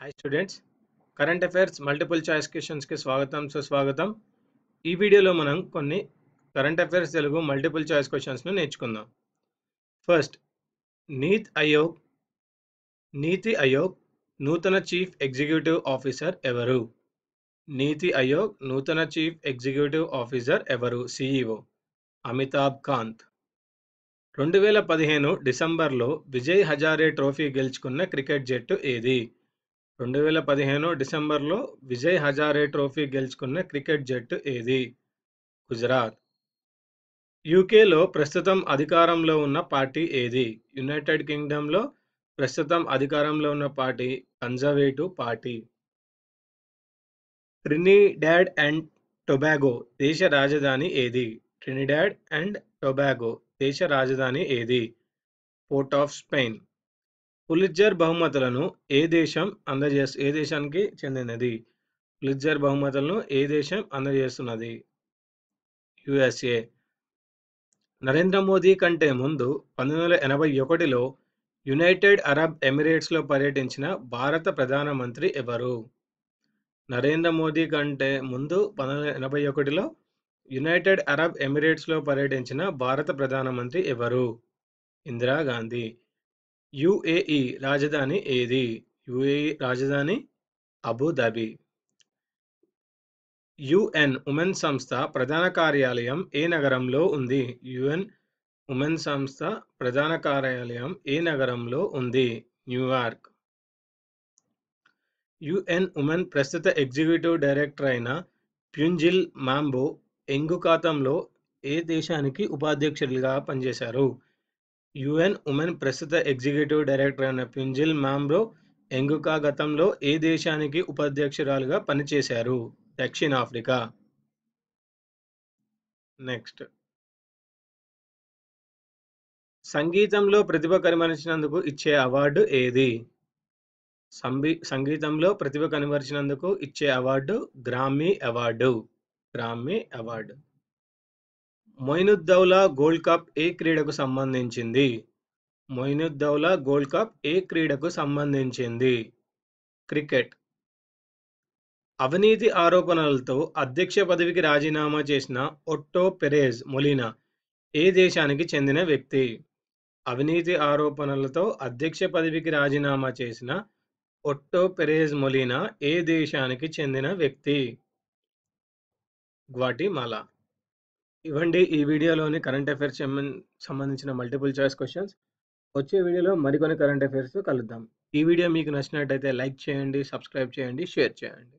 hi students current affairs multiple choice క్వశ్చన్స్కి స్వాగతం సుస్వాగతం ఈ వీడియోలో మనం కొన్ని current affairs Telugu multiple choice క్వశ్చన్స్ను నేర్చుకుందాం ఫస్ట్ నీత్ అయోగ్ నీతి అయోగ్ నూతన చీఫ్ ఎగ్జిక్యూటివ్ ఆఫీసర్ ఎవరు నీతి అయోగ్ నూతన చీఫ్ ఎగ్జిక్యూటివ్ ఆఫీసర్ ఎవరు సిఈఓ e అమితాబ్ కాంత్ రెండు వేల పదిహేను డిసెంబర్లో విజయ్ హజారే ట్రోఫీ గెలుచుకున్న క్రికెట్ జట్టు ఏది రెండు వేల పదిహేను డిసెంబర్లో విజయ్ హజారే ట్రోఫీ గెలుచుకున్న క్రికెట్ జట్టు ఏది గుజరాత్ యూకేలో ప్రస్తుతం అధికారంలో ఉన్న పార్టీ ఏది యునైటెడ్ కింగ్డమ్లో ప్రస్తుతం అధికారంలో ఉన్న party conservative party Trinidad and Tobago దేశ రాజధాని ఏది ట్రినిడాడ్ అండ్ టొబాగో దేశ రాజధాని ఏది పోర్ట్ ఆఫ్ స్పెయిన్ పులిజర్ బహుమతులను ఏ దేశం అందజేస్ ఏ దేశానికి చెందినది పులిజర్ బహుమతులను ఏ దేశం అందజేస్తున్నది యుఎస్ఏ నరేంద్ర మోదీ కంటే ముందు పంతొమ్మిది వందల ఎనభై ఒకటిలో యునైటెడ్ అరబ్ ఎమిరేట్స్లో పర్యటించిన భారత ప్రధానమంత్రి ఎవరు నరేంద్ర మోదీ కంటే ముందు పంతొమ్మిది వందల ఎనభై ఒకటిలో యునైటెడ్ అరబ్ ఎమిరేట్స్లో పర్యటించిన భారత ప్రధానమంత్రి ఎవరు ఇందిరాగాంధీ యుఏఈ రాజధాని ఏది యుఏఈ రాజధాని అబుదాబి యుఎన్ ఉమెన్ సంస్థ ప్రధాన కార్యాలయం ఏ నగరంలో ఉంది యుఎన్ ఉమెన్ సంస్థ ప్రధాన కార్యాలయం ఏ నగరంలో ఉంది న్యూయార్క్ యుఎన్ ఉమెన్ ప్రస్తుత ఎగ్జిక్యూటివ్ డైరెక్టర్ అయిన ప్యుంజిల్ మాంబో ఎంగు ఖాతంలో ఏ దేశానికి ఉపాధ్యక్షులుగా పనిచేశారు యుఎన్ ఉమెన్ ప్రస్తుత ఎగ్జిక్యూటివ్ డైరెక్టర్ అయిన పింజిల్ మామ్రో ఎంగుకా గతంలో ఏ దేశానికి ఉపాధ్యక్షురాలుగా పనిచేశారు దక్షిణాఫ్రికా నెక్స్ట్ సంగీతంలో ప్రతిభ కనుమరిచినందుకు ఇచ్చే అవార్డు ఏది సంబీ సంగీతంలో ప్రతిభ కనుమరిచినందుకు ఇచ్చే award Grammy award Grammy award Moinuddowla gold cup ఏ క్రీడకు సంబంధించింది మొయినుద్దౌలా గోల్డ్ కప్ ఏ క్రీడకు సంబంధించింది క్రికెట్ అవినీతి ఆరోపణలతో అధ్యక్ష పదవికి రాజీనామా చేసిన ఒట్టో పెరేజ్ మొలినా ఏ దేశానికి చెందిన వ్యక్తి అవినీతి ఆరోపణలతో అధ్యక్ష పదవికి రాజీనామా చేసిన ఒట్టో పెరేజ్ మొలినా ఏ దేశానికి చెందిన వ్యక్తి గ్వాటిమాలా ఇవ్వండి ఈ వీడియోలోని కరెంట్ అఫైర్స్ సంబంధించిన మల్టిపుల్ చాయిస్ క్వశ్చన్స్ వచ్చే వీడియోలో మరికొన్ని కరెంట్ అఫైర్స్ కలుద్దాం ఈ వీడియో మీకు నచ్చినట్టయితే లైక్ చేయండి సబ్స్క్రైబ్ చేయండి షేర్ చేయండి